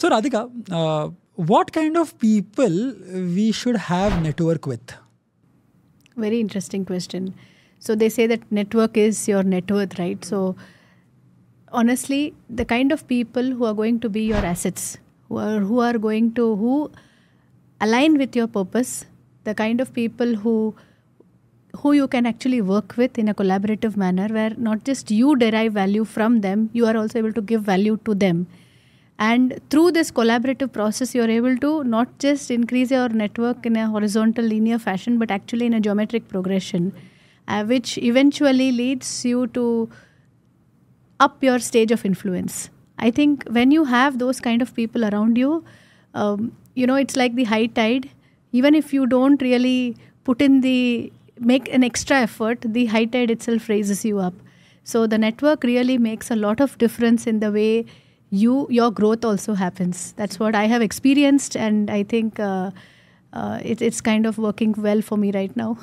So, Radhika, uh, what kind of people we should have network with? Very interesting question. So they say that network is your net worth, right? So honestly, the kind of people who are going to be your assets, who are who are going to who align with your purpose, the kind of people who who you can actually work with in a collaborative manner where not just you derive value from them, you are also able to give value to them. And through this collaborative process, you're able to not just increase your network in a horizontal linear fashion, but actually in a geometric progression, uh, which eventually leads you to up your stage of influence. I think when you have those kind of people around you, um, you know, it's like the high tide. Even if you don't really put in the make an extra effort, the high tide itself raises you up. So the network really makes a lot of difference in the way you your growth also happens. That's what I have experienced, and I think uh, uh, it, it's kind of working well for me right now.